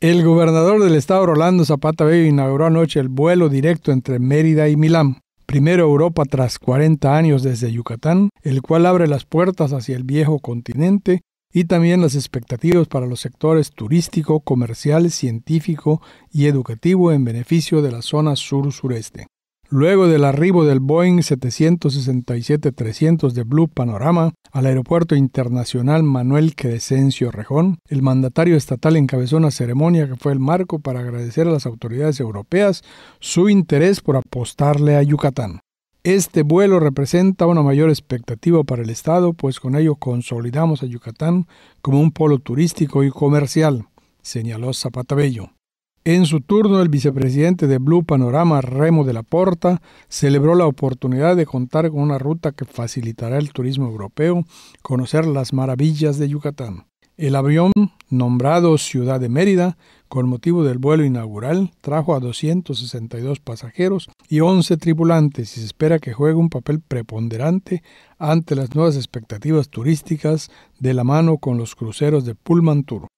El gobernador del estado Rolando Zapata Bello inauguró anoche el vuelo directo entre Mérida y Milán, primero Europa tras 40 años desde Yucatán, el cual abre las puertas hacia el viejo continente y también las expectativas para los sectores turístico, comercial, científico y educativo en beneficio de la zona sur-sureste. Luego del arribo del Boeing 767-300 de Blue Panorama al Aeropuerto Internacional Manuel Crescencio Rejón, el mandatario estatal encabezó una ceremonia que fue el marco para agradecer a las autoridades europeas su interés por apostarle a Yucatán. Este vuelo representa una mayor expectativa para el Estado, pues con ello consolidamos a Yucatán como un polo turístico y comercial, señaló Zapata Bello. En su turno, el vicepresidente de Blue Panorama, Remo de la Porta, celebró la oportunidad de contar con una ruta que facilitará el turismo europeo, conocer las maravillas de Yucatán. El avión, nombrado Ciudad de Mérida, con motivo del vuelo inaugural, trajo a 262 pasajeros y 11 tripulantes y se espera que juegue un papel preponderante ante las nuevas expectativas turísticas de la mano con los cruceros de Pullman Tour.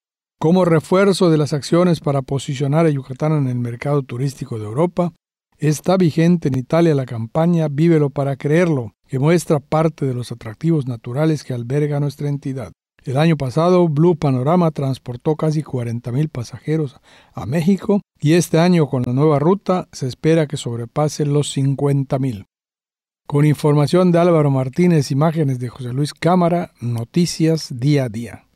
Como refuerzo de las acciones para posicionar a Yucatán en el mercado turístico de Europa, está vigente en Italia la campaña Vívelo para creerlo, que muestra parte de los atractivos naturales que alberga nuestra entidad. El año pasado, Blue Panorama transportó casi 40.000 pasajeros a México y este año con la nueva ruta se espera que sobrepase los 50.000. Con información de Álvaro Martínez, imágenes de José Luis Cámara, noticias día a día.